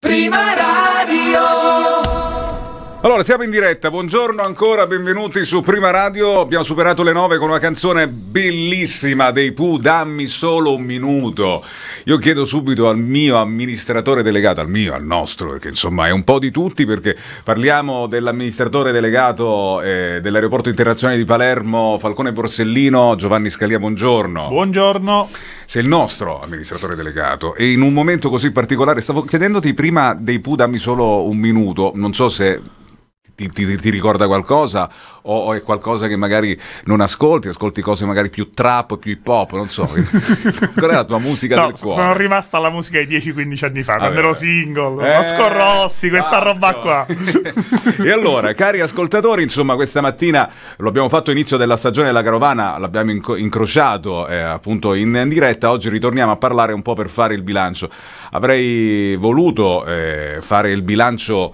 Prima Radio. Allora, siamo in diretta, buongiorno ancora, benvenuti su Prima Radio. Abbiamo superato le nove con una canzone bellissima dei Pooh, dammi solo un minuto. Io chiedo subito al mio amministratore delegato, al mio, al nostro, perché insomma è un po' di tutti, perché parliamo dell'amministratore delegato eh, dell'aeroporto internazionale di Palermo, Falcone Borsellino, Giovanni Scalia, buongiorno. Buongiorno se il nostro amministratore delegato e in un momento così particolare stavo chiedendoti prima dei PU dammi solo un minuto, non so se ti, ti, ti, ricorda qualcosa o, o, è qualcosa che magari non ascolti, ascolti cose magari più trap, più hip hop, non so. Qual è la tua musica no, del cuore? Sono rimasta alla musica di 10-15 anni fa, ah, quando ero single, eh, Vasco Rossi, questa Vasco. roba qua. e allora, cari ascoltatori, insomma, questa mattina lo abbiamo fatto inizio della stagione della Carovana, l'abbiamo inc incrociato eh, appunto in, in, diretta, oggi ritorniamo a parlare un po' per fare il bilancio. Avrei voluto eh, fare il bilancio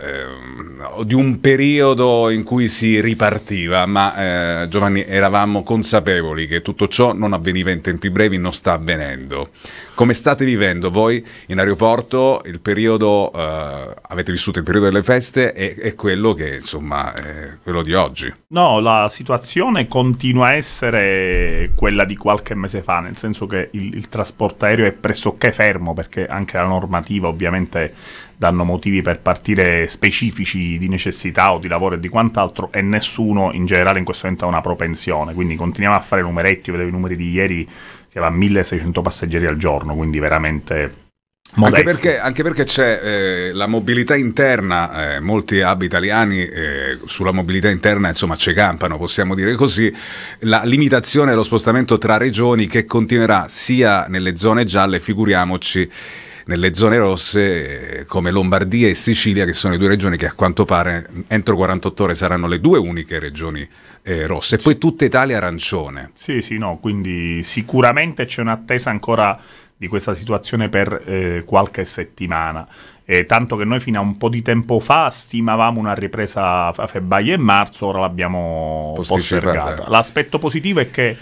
Ehm, di un periodo in cui si ripartiva, ma eh, Giovanni eravamo consapevoli che tutto ciò non avveniva in tempi brevi, non sta avvenendo. Come state vivendo voi in aeroporto il periodo, eh, avete vissuto il periodo delle feste e, e, quello che insomma è quello di oggi? No, la situazione continua a essere quella di qualche mese fa, nel senso che il, il trasporto aereo è pressoché fermo perché anche la normativa ovviamente danno motivi per partire specifici di necessità o di lavoro e di quant'altro e nessuno in generale in questo momento ha una propensione, quindi continuiamo a fare numeretti, vedevo i numeri di ieri, siamo a 1600 passeggeri al giorno, quindi veramente anche perché, anche perché, c'è eh, la mobilità interna, eh, molti hub italiani eh, sulla mobilità interna insomma campano, possiamo dire così, la limitazione dello spostamento tra regioni che continuerà sia nelle zone gialle, figuriamoci nelle zone rosse eh, come Lombardia e Sicilia, che sono le due regioni che a quanto pare entro 48 ore saranno le due uniche regioni eh, rosse, e poi tutta Italia arancione. Sì, sì, no, quindi sicuramente c'è un'attesa ancora di questa situazione per eh, qualche settimana. Eh, tanto che noi fino a un po' di tempo fa stimavamo una ripresa a febbraio e marzo, ora l'abbiamo postergata. L'aspetto positivo è che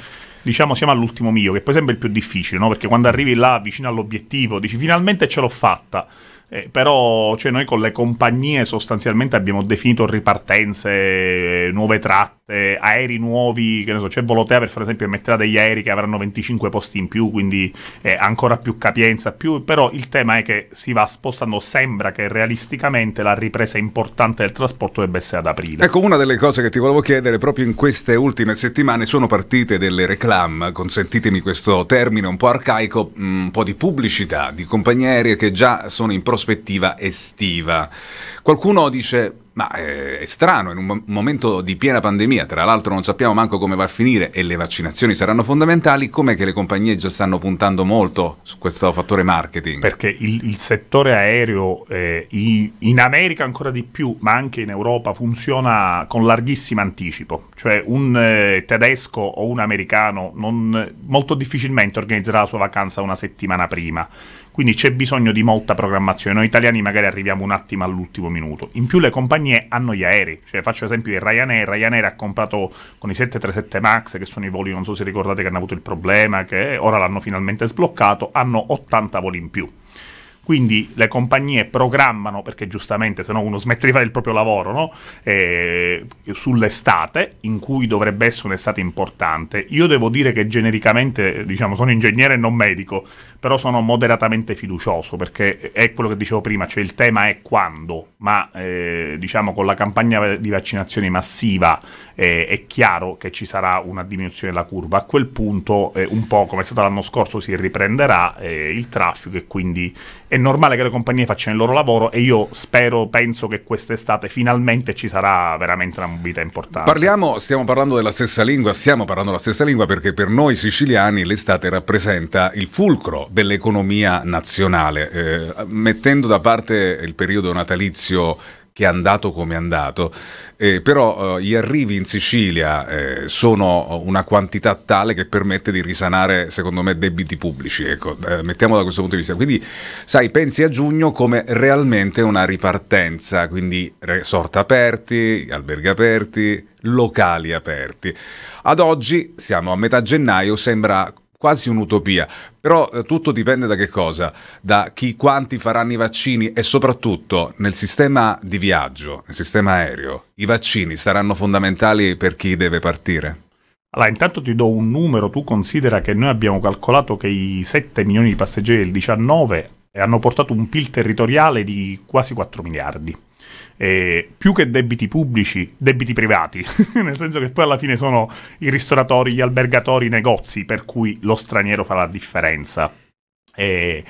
diciamo siamo all'ultimo mio, che poi sembra il più difficile, no? perché quando arrivi là vicino all'obiettivo dici finalmente ce l'ho fatta eh, però cioè, noi con le compagnie sostanzialmente abbiamo definito ripartenze, eh, nuove tratte, aerei nuovi, che ne so, c'è cioè Volotea per esempio metterà degli aerei che avranno 25 posti in più, quindi eh, ancora più capienza, più, però il tema è che si va spostando, sembra che realisticamente la ripresa importante del trasporto debba essere ad aprile. Ecco, una delle cose che ti volevo chiedere, proprio in queste ultime settimane sono partite delle reclam, consentitemi questo termine un po' arcaico, mm, un po' di pubblicità di compagnie aeree che già sono in prossimità prospettiva estiva. Qualcuno dice, ma eh, è strano, in un momento di piena pandemia, tra l'altro non sappiamo manco come va a finire e le vaccinazioni saranno fondamentali, com'è che le compagnie già stanno puntando molto su questo fattore marketing? Perché il, il settore aereo eh, in, in America ancora di più, ma anche in Europa, funziona con larghissimo anticipo. Cioè un eh, tedesco o un americano non, molto difficilmente organizzerà la sua vacanza una settimana prima. Quindi c'è bisogno di molta programmazione. Noi italiani magari arriviamo un attimo all'ultimo minuto minuto. In più le compagnie hanno gli aerei, cioè faccio esempio il Ryanair, Ryanair ha comprato con i 737 Max, che sono i voli, non so se ricordate che hanno avuto il problema, che ora l'hanno finalmente sbloccato, hanno 80 voli in più quindi le compagnie programmano, perché giustamente se no uno smette di fare il proprio lavoro, no? eh, sull'estate, in cui dovrebbe essere un'estate importante. Io devo dire che genericamente, diciamo, sono ingegnere e non medico, però sono moderatamente fiducioso, perché è quello che dicevo prima, cioè il tema è quando, ma eh, diciamo con la campagna di vaccinazione massiva eh, è chiaro che ci sarà una diminuzione della curva. A quel punto, eh, un po' come è stato l'anno scorso, si riprenderà eh, il traffico e quindi è normale che le compagnie facciano il loro lavoro e io spero, penso che quest'estate finalmente ci sarà veramente una mobilità importante. Parliamo, stiamo parlando della stessa lingua, stiamo parlando la stessa lingua perché per noi siciliani l'estate rappresenta il fulcro dell'economia nazionale, eh, mettendo da parte il periodo natalizio che è andato come è andato, eh, però eh, gli arrivi in Sicilia eh, sono una quantità tale che permette di risanare, secondo me, debiti pubblici, ecco, eh, mettiamo da questo punto di vista. Quindi, sai, pensi a giugno come realmente una ripartenza, quindi resort aperti, alberghi aperti, locali aperti. Ad oggi, siamo a metà gennaio, sembra quasi un'utopia. Però eh, tutto dipende da che cosa? Da chi quanti faranno i vaccini e soprattutto nel sistema di viaggio, nel sistema aereo, i vaccini saranno fondamentali per chi deve partire? Allora, intanto ti do un numero, tu considera che noi abbiamo calcolato che i 7 milioni di passeggeri del 19 hanno portato un PIL territoriale di quasi 4 miliardi eh, più che debiti pubblici, debiti privati, nel senso che poi alla fine sono i ristoratori, gli albergatori, i negozi per cui lo straniero fa la differenza. E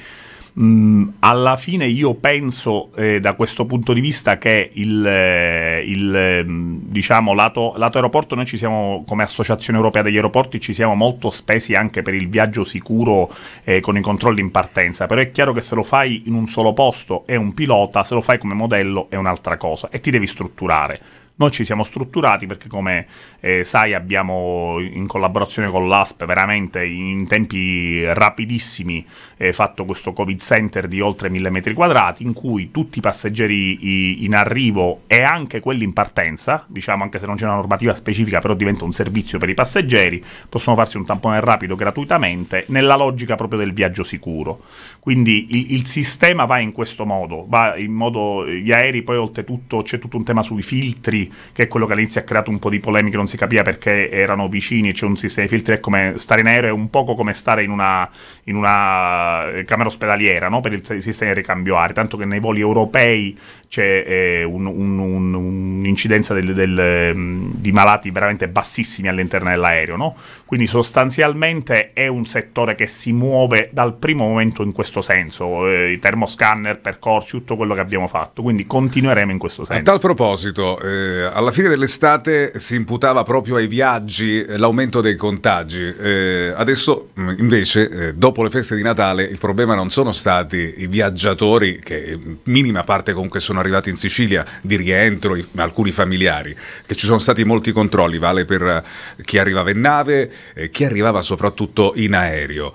mh, mm, alla fine io penso eh, da questo punto di vista che il, eh, il mh, ehm, diciamo, lato, lato, aeroporto noi ci siamo, come Associazione Europea degli Aeroporti, ci siamo molto spesi anche per il viaggio sicuro eh, con i controlli in partenza, però è chiaro che se lo fai in un solo posto è un pilota, se lo fai come modello è un'altra cosa e ti devi strutturare noi ci siamo strutturati perché, come eh, sai, abbiamo in collaborazione con l'ASP veramente in tempi rapidissimi eh, fatto questo Covid Center di oltre 1000 metri quadrati in cui tutti i passeggeri in arrivo e anche quelli in partenza, diciamo anche se non c'è una normativa specifica, però diventa un servizio per i passeggeri, possono farsi un tampone rapido gratuitamente nella logica proprio del viaggio sicuro. Quindi il, il sistema va in questo modo, va in modo gli aerei, poi oltretutto c'è tutto un tema sui filtri che è quello che all'inizio ha creato un po' di polemiche, non si capiva perché erano vicini, c'è un sistema di filtri, è come stare in aereo, è un poco come stare in una, in una eh, camera ospedaliera, no? per il sistema di ricambio aereo, tanto che nei voli europei c'è eh, un, un, un'incidenza del, del, mm, di malati veramente bassissimi all'interno dell'aereo, no? quindi sostanzialmente è un settore che si muove dal primo momento in questo senso, eh, i termoscanner, percorsi, tutto quello che abbiamo fatto, quindi continueremo in questo senso. A tal proposito, eh eh, alla fine dell'estate si imputava proprio ai viaggi eh, l'aumento dei contagi. Eh, adesso mm, invece, eh, dopo le feste di Natale, il problema non sono stati i viaggiatori, che in eh, minima parte comunque sono arrivati in Sicilia di rientro, i, alcuni familiari, che ci sono stati molti controlli, vale per eh, chi arrivava in nave, chi arrivava soprattutto in aereo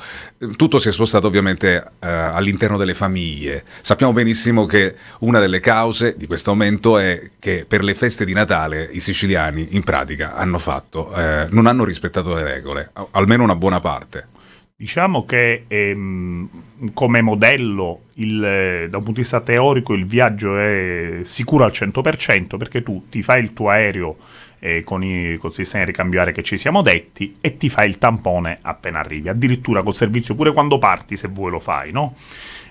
tutto si è spostato ovviamente eh, all'interno delle famiglie. Sappiamo benissimo che una delle cause di questo aumento è che per le feste di Natale i siciliani in pratica hanno fatto, eh, non hanno rispettato le regole, almeno una buona parte. Diciamo che ehm, come modello, il, eh, da un punto di vista teorico, il viaggio è sicuro al 100% perché tu ti fai il tuo aereo eh, con, i, col sistema di aereo che ci siamo detti e ti fai il tampone appena arrivi. Addirittura col servizio, pure quando parti, se vuoi lo fai, no?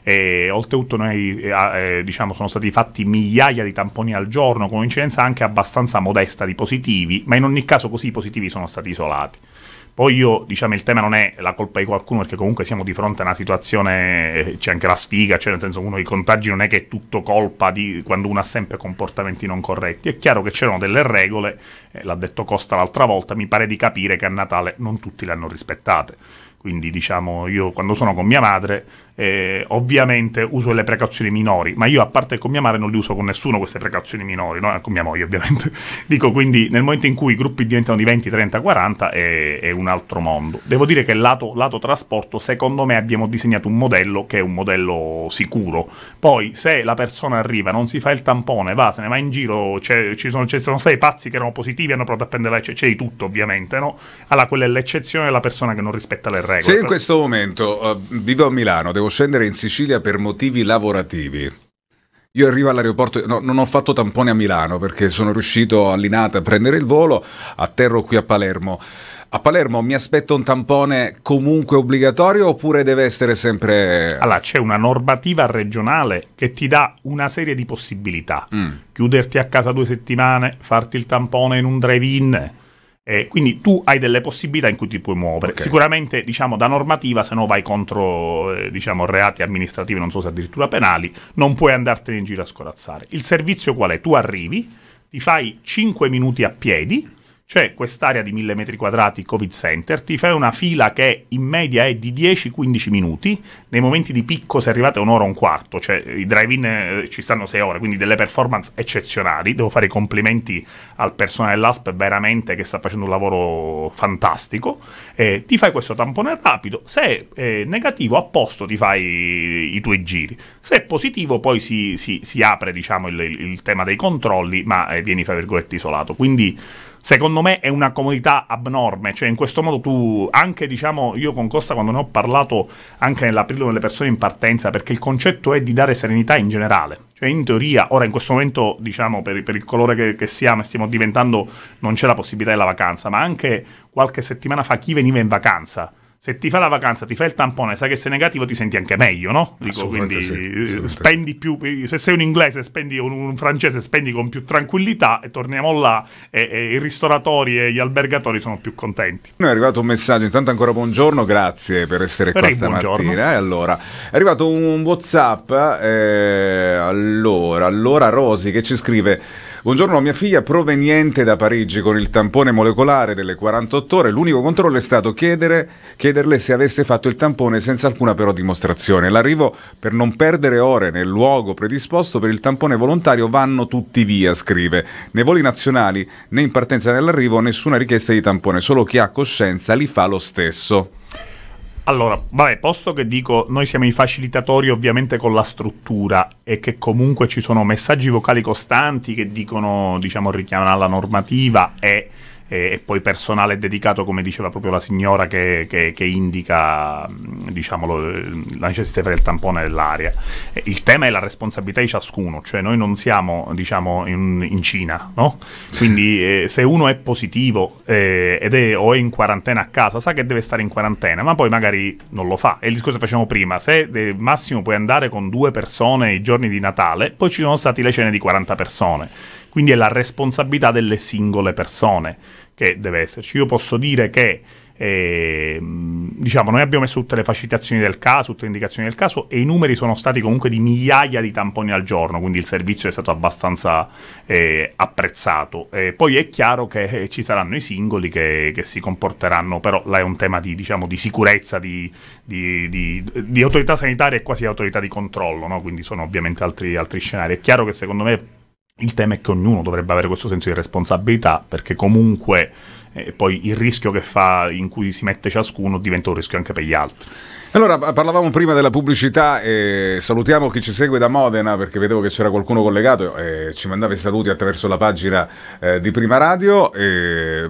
E, oltretutto noi eh, eh, diciamo, sono stati fatti migliaia di tamponi al giorno con un'incidenza anche abbastanza modesta di positivi, ma in ogni caso così i positivi sono stati isolati o io, diciamo, il tema non è la colpa di qualcuno, perché comunque siamo di fronte a una situazione, eh, c'è anche la sfiga, cioè nel senso uno i contagi non è che è tutto colpa di quando uno ha sempre comportamenti non corretti. È chiaro che c'erano delle regole, eh, l'ha detto Costa l'altra volta, mi pare di capire che a Natale non tutti le hanno rispettate. Quindi diciamo, io quando sono con mia madre eh, ovviamente uso le precauzioni minori, ma io a parte con mia madre non le uso con nessuno queste precauzioni minori, no? Eh, con mia moglie ovviamente. Dico quindi nel momento in cui i gruppi diventano di 20, 30, 40 è, è un altro mondo. Devo dire che lato, lato trasporto secondo me abbiamo disegnato un modello che è un modello sicuro. Poi se la persona arriva, non si fa il tampone, va, se ne va in giro, ci sono, ci sono sei pazzi che erano positivi, hanno provato a prendere la c'è, c'è di tutto ovviamente, no? Allora quella è l'eccezione della persona che non rispetta le regole. Se in questo momento uh, vivo a Milano, devo scendere in Sicilia per motivi lavorativi. Io arrivo all'aeroporto, no, non ho fatto tampone a Milano perché sono riuscito a a prendere il volo, atterro qui a Palermo. A Palermo mi aspetto un tampone comunque obbligatorio oppure deve essere sempre... Allora c'è una normativa regionale che ti dà una serie di possibilità. Mm. Chiuderti a casa due settimane, farti il tampone in un drive-in, eh, quindi tu hai delle possibilità in cui ti puoi muovere. Okay. Sicuramente, diciamo, da normativa, se no vai contro eh, diciamo, reati amministrativi, non so se addirittura penali, non puoi andartene in giro a scorazzare. Il servizio qual è? Tu arrivi, ti fai 5 minuti a piedi, c'è quest'area di 1000 metri quadrati Covid Center, ti fai una fila che in media è di 10-15 minuti, nei momenti di picco se arrivate a un'ora o un quarto, cioè i drive-in eh, ci stanno 6 ore, quindi delle performance eccezionali, devo fare i complimenti al personale dell'ASP veramente che sta facendo un lavoro fantastico, eh, ti fai questo tampone rapido, se è eh, negativo a posto ti fai i, i tuoi giri, se è positivo poi si, si, si apre diciamo, il, il, tema dei controlli, ma eh, vieni fra virgolette isolato, quindi secondo me è una comodità abnorme, cioè in questo modo tu, anche diciamo, io con Costa quando ne ho parlato anche nell'aprile con le persone in partenza, perché il concetto è di dare serenità in generale, cioè in teoria, ora in questo momento, diciamo, per, per il colore che, che, siamo, stiamo diventando, non c'è la possibilità della vacanza, ma anche qualche settimana fa chi veniva in vacanza se ti fa la vacanza, ti fa il tampone, sai che sei negativo, ti senti anche meglio, no? Dico, quindi eh, sì, spendi più, eh, se sei un inglese, spendi un, un francese, spendi con più tranquillità e torniamo là e, e, i ristoratori e gli albergatori sono più contenti. Noi è arrivato un messaggio, intanto ancora buongiorno, grazie per essere per qua stamattina. Eh, allora, è arrivato un Whatsapp, eh, allora, allora Rosi che ci scrive... Buongiorno a mia figlia proveniente da Parigi con il tampone molecolare delle 48 ore. L'unico controllo è stato chiedere, chiederle se avesse fatto il tampone senza alcuna però dimostrazione. L'arrivo per non perdere ore nel luogo predisposto per il tampone volontario vanno tutti via, scrive. Nei voli nazionali né in partenza né all'arrivo nessuna richiesta di tampone, solo chi ha coscienza li fa lo stesso. Allora, vabbè, posto che dico noi siamo i facilitatori ovviamente con la struttura e che comunque ci sono messaggi vocali costanti che dicono, diciamo, richiamano alla normativa e e, e poi personale dedicato, come diceva proprio la signora che, che, che indica diciamo, lo, la necessità il tampone dell'aria. Il tema è la responsabilità di ciascuno, cioè noi non siamo diciamo, in, in Cina, no? quindi eh, se uno è positivo eh, ed è, o è in quarantena a casa, sa che deve stare in quarantena, ma poi magari non lo fa. È il discorso che facevamo prima, se eh, massimo puoi andare con due persone i giorni di Natale, poi ci sono stati le cene di 40 persone. Quindi è la responsabilità delle singole persone che deve esserci. Io posso dire che eh, diciamo, noi abbiamo messo tutte le facilitazioni del caso, tutte le indicazioni del caso e i numeri sono stati comunque di migliaia di tamponi al giorno, quindi il servizio è stato abbastanza eh, apprezzato. Eh, poi è chiaro che eh, ci saranno i singoli che, che, si comporteranno, però là è un tema di, diciamo, di sicurezza, di, di, di, autorità sanitaria e quasi autorità di controllo, no? quindi sono ovviamente altri, altri scenari. È chiaro che secondo me il tema è che ognuno dovrebbe avere questo senso di responsabilità perché comunque eh, e poi il rischio che fa, in cui si mette ciascuno diventa un rischio anche per gli altri. Allora, parlavamo prima della pubblicità, eh, salutiamo chi ci segue da Modena perché vedevo che c'era qualcuno collegato, e ci mandava i saluti attraverso la pagina eh, di Prima Radio.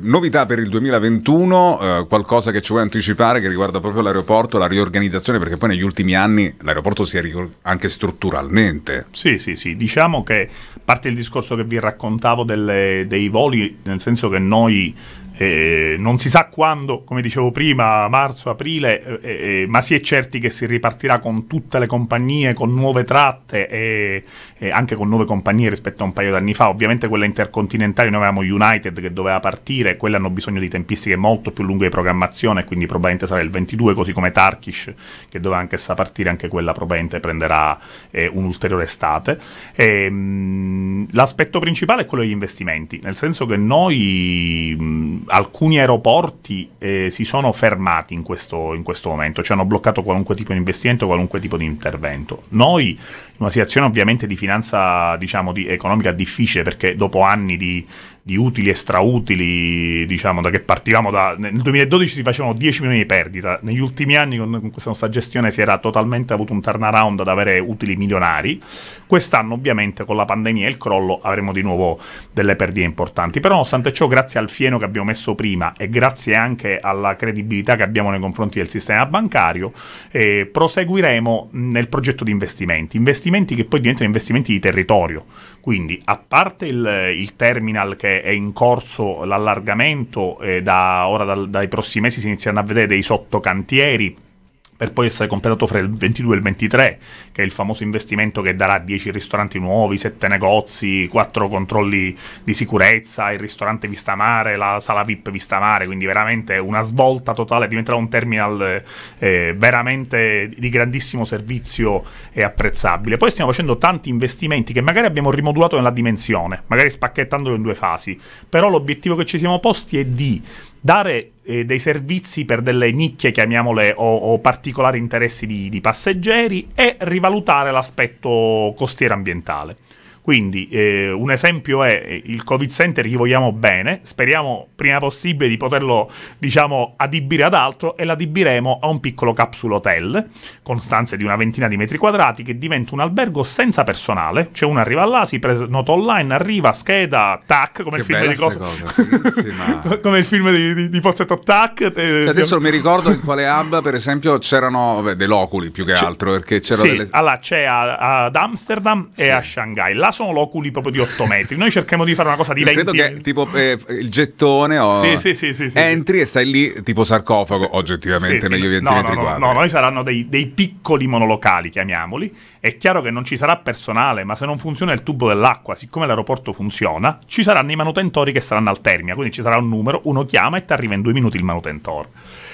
novità per il 2021, eh, qualcosa che ci vuoi anticipare che riguarda proprio l'aeroporto, la riorganizzazione, perché poi negli ultimi anni l'aeroporto si è rior- anche strutturalmente. Sì, sì, sì, diciamo che parte il discorso che vi raccontavo delle, dei voli, nel senso che noi eh, non si sa quando, come dicevo prima, marzo, aprile, eh, eh, eh, ma si è certi che si ripartirà con tutte le compagnie, con nuove tratte e, e anche con nuove compagnie rispetto a un paio d'anni fa. Ovviamente quella intercontinentale noi avevamo United che doveva partire, quelle hanno bisogno di tempistiche molto più lunghe di programmazione, quindi probabilmente sarà il 22, così come Turkish che doveva anche sta partire, anche quella probabilmente prenderà eh, un'ulteriore estate. E, ehm, mh, l'aspetto principale è quello degli investimenti, nel senso che noi... Mh, mm, alcuni aeroporti eh, si sono fermati in questo, in questo, momento, cioè hanno bloccato qualunque tipo di investimento, qualunque tipo di intervento. Noi, in una situazione ovviamente di finanza diciamo, di, economica difficile, perché dopo anni di, di utili e strautili, diciamo, da che partivamo da... Nel 2012 si facevano 10 milioni di perdita, negli ultimi anni con, con questa nostra gestione si era totalmente avuto un turnaround ad avere utili milionari, quest'anno ovviamente con la pandemia e il crollo avremo di nuovo delle perdite importanti, però nonostante ciò grazie al fieno che abbiamo messo prima e grazie anche alla credibilità che abbiamo nei confronti del sistema bancario, eh, proseguiremo nel progetto di investimenti, investimenti che poi diventano investimenti di territorio, quindi, a parte il, il terminal che è in corso l'allargamento, eh, da, ora dal, dai prossimi mesi si iniziano a vedere dei sottocantieri per poi essere completato fra il 22 e il 23, che è il famoso investimento che darà 10 ristoranti nuovi, 7 negozi, 4 controlli di sicurezza, il ristorante vista mare, la sala VIP vista mare, quindi veramente una svolta totale, diventerà un terminal eh, veramente di grandissimo servizio e apprezzabile. Poi stiamo facendo tanti investimenti che magari abbiamo rimodulato nella dimensione, magari spacchettandolo in due fasi, però l'obiettivo che ci siamo posti è di dare eh, dei servizi per delle nicchie, chiamiamole, o, o particolari interessi di, di passeggeri e rivalutare l'aspetto costiero ambientale. Quindi eh, un esempio è il Covid Center, gli vogliamo bene, speriamo prima possibile di poterlo diciamo adibire ad altro e l'adibiremo a un piccolo capsule hotel con stanze di una ventina di metri quadrati che diventa un albergo senza personale, cioè uno arriva là, si prenota online, arriva, scheda, tac, come che il film di cosa... come il film di, di, di Pozzetto Tac. Te... Cioè, adesso mi ricordo in quale hub per esempio c'erano beh, dei loculi più che altro, perché c'era... Sì, delle... allora c'è a, ad Amsterdam sì. e a Shanghai. La sono loculi proprio di 8 metri. Noi cerchiamo di fare una cosa di 20 Credo che tipo eh, il gettone o sì, sì, sì, sì, sì entri e stai lì tipo sarcofago, oggettivamente meglio sì. No, no, no, no, noi saranno dei, dei piccoli monolocali, chiamiamoli. È chiaro che non ci sarà personale, ma se non funziona il tubo dell'acqua, siccome l'aeroporto funziona, ci saranno i manutentori che saranno al termine, quindi ci sarà un numero, uno chiama e ti arriva in due minuti il manutentore.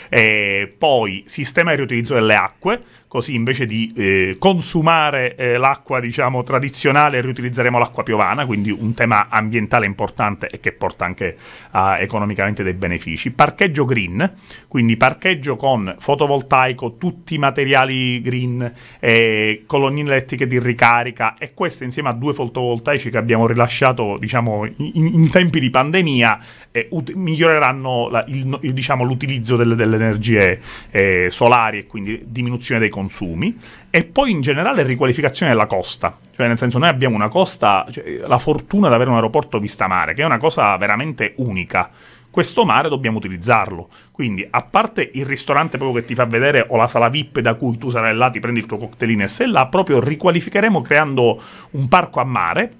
E poi sistema di riutilizzo delle acque, così invece di eh, consumare eh, l'acqua diciamo, tradizionale riutilizzeremo l'acqua piovana, quindi un tema ambientale importante e che porta anche a, economicamente dei benefici. Parcheggio green, quindi parcheggio con fotovoltaico, tutti i materiali green, eh, colonnine elettriche di ricarica e queste insieme a due fotovoltaici che abbiamo rilasciato diciamo, in, in, tempi di pandemia eh, ut- miglioreranno la, il, il, diciamo, l'utilizzo delle, delle energie eh, solari e quindi diminuzione dei consumi e poi in generale riqualificazione della costa. Cioè, nel senso, noi abbiamo una costa, cioè, la fortuna di avere un aeroporto vista mare, che è una cosa veramente unica questo mare dobbiamo utilizzarlo. Quindi, a parte il ristorante proprio che ti fa vedere o la sala VIP da cui tu sarai là, ti prendi il tuo cocktailino e sei là, proprio riqualificheremo creando un parco a mare.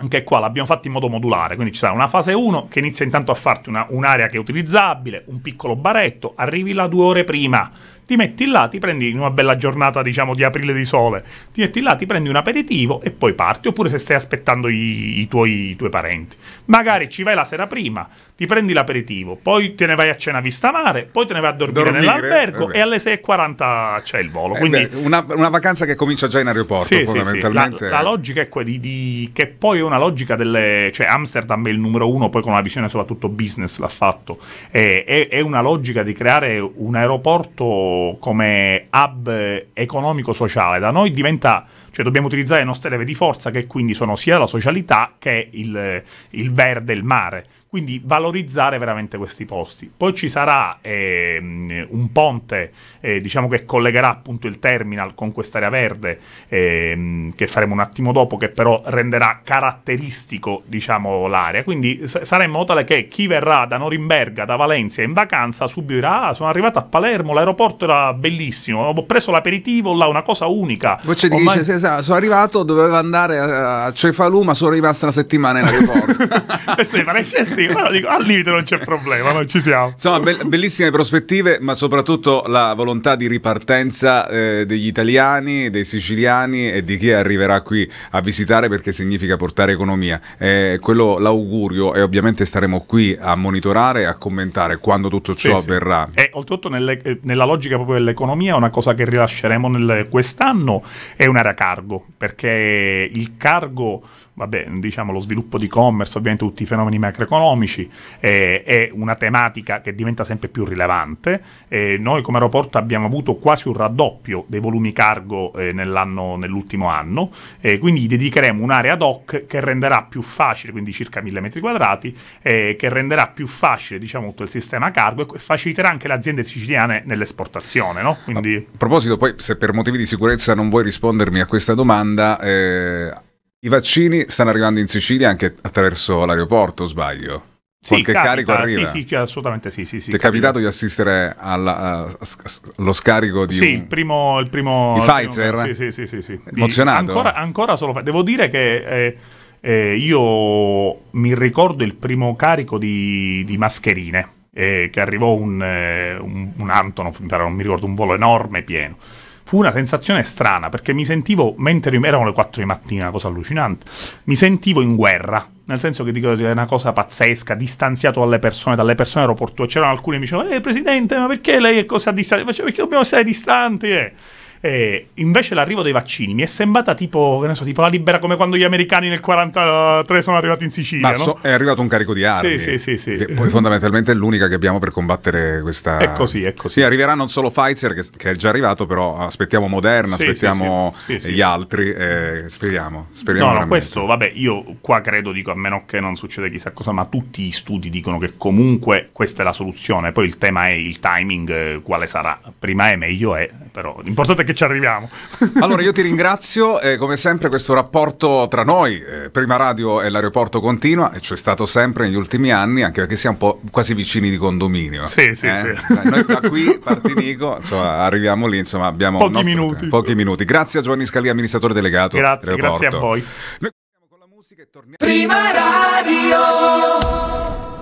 Anche qua l'abbiamo fatto in modo modulare, quindi ci sarà una fase 1 che inizia intanto a farti una, un'area che è utilizzabile, un piccolo baretto, arrivi là due ore prima, ti metti là, ti prendi in una bella giornata, diciamo, di aprile di sole, ti metti là, ti prendi un aperitivo e poi parti, oppure se stai aspettando i, i, tuoi, i tuoi parenti. Magari ci vai la sera prima, ti prendi l'aperitivo, poi te ne vai a cena vista mare, poi te ne vai a dormire, dormire nell'albergo vabbè. Eh e alle 6.40 c'è il volo. Eh quindi... Beh, una, una, vacanza che comincia già in aeroporto, sì, fondamentalmente. Sì, sì. La, la, logica è quella di, di, che poi è una logica delle... cioè Amsterdam è il numero uno, poi con una visione soprattutto business l'ha fatto, è, è, è una logica di creare un aeroporto come hub economico-sociale da noi diventa cioè dobbiamo utilizzare le nostre leve di forza che quindi sono sia la socialità che il, il verde, il mare. Quindi valorizzare veramente questi posti. Poi ci sarà eh, un ponte eh, diciamo che collegherà appunto il terminal con quest'area verde, eh, che faremo un attimo dopo, che però renderà caratteristico diciamo, l'area. Quindi s- sarà in modo tale che chi verrà da Norimberga, da Valencia in vacanza subirà, ah, sono arrivato a Palermo, l'aeroporto era bellissimo, ho preso l'aperitivo là, una cosa unica. Voce di dice, esatto, sono arrivato, dovevo andare a Cefalù, ma sono rimasto una settimana in aeroporto. Questo è eccessivo, dico, al limite non c'è problema, non ci siamo. Insomma, be- bellissime prospettive, ma soprattutto la volontà di ripartenza eh, degli italiani, dei siciliani e di chi arriverà qui a visitare perché significa portare economia. Eh, quello l'augurio e ovviamente staremo qui a monitorare e a commentare quando tutto ciò sì, avverrà. Sì. E oltretutto nelle, nella logica proprio dell'economia una cosa che rilasceremo nel, quest'anno, è un'area racata cargo, perché il cargo vabbè, diciamo, lo sviluppo di e-commerce, ovviamente tutti i fenomeni macroeconomici, eh, è una tematica che diventa sempre più rilevante. Eh, noi come aeroporto abbiamo avuto quasi un raddoppio dei volumi cargo eh, nell'ultimo anno, quindi dedicheremo un'area ad hoc che renderà più facile, quindi circa 1000 metri quadrati, eh, che renderà più facile diciamo, tutto il sistema cargo e faciliterà anche le aziende siciliane nell'esportazione. No? Quindi... A proposito, poi se per motivi di sicurezza non vuoi rispondermi a questa domanda, eh, i vaccini stanno arrivando in Sicilia anche attraverso l'aeroporto, sbaglio? Qualche capita, carico arriva? Sì, sì, assolutamente sì. sì, sì Ti è capitato di assistere alla, allo scarico di... Sì, un... il primo... Il primo di Pfizer? Primo, sì, sì, sì, sì. Emozionato? Di, ancora, ancora solo... Devo dire che... Eh, eh, io mi ricordo il primo carico di, di mascherine, eh, che arrivò un, eh, un, un Antonov, non mi ricordo, un volo enorme pieno fu una sensazione strana perché mi sentivo, mentre erano le 4 di mattina, una cosa allucinante, mi sentivo in guerra. Nel senso che dico, è una cosa pazzesca, distanziato dalle persone, dalle persone aeroportuali. C'erano alcuni che mi dicevano, eh presidente, ma perché lei è così distante? Perché dobbiamo stare distanti? Eh. E invece l'arrivo dei vaccini mi è sembrata tipo, so, tipo, la libera come quando gli americani nel 1943 sono arrivati in Sicilia. Ma so, no? è arrivato un carico di armi. Sì, sì, sì, sì. poi fondamentalmente è l'unica che abbiamo per combattere questa... È così, è così. Sì, arriverà non solo Pfizer che, che è già arrivato, però aspettiamo Moderna, sì, aspettiamo gli altri, eh, speriamo. speriamo no, no, questo, vabbè, io qua credo, dico, a meno che non succeda chissà cosa, ma tutti gli studi dicono che comunque questa è la soluzione. Poi il tema è il timing, eh, quale sarà. Prima è, meglio è, però l'importante è che che ci arriviamo. allora io ti ringrazio, eh, come sempre questo rapporto tra noi, eh, Prima Radio e l'aeroporto continua, e c'è stato sempre negli ultimi anni, anche perché siamo un po' quasi vicini di condominio. Sì, sì, eh? sì. Noi da qui, Partinico, insomma, arriviamo lì, insomma, abbiamo pochi, nostro, minuti. pochi minuti. Grazie a Giovanni Scalia, amministratore delegato. Grazie, grazie a voi. Noi... Prima Radio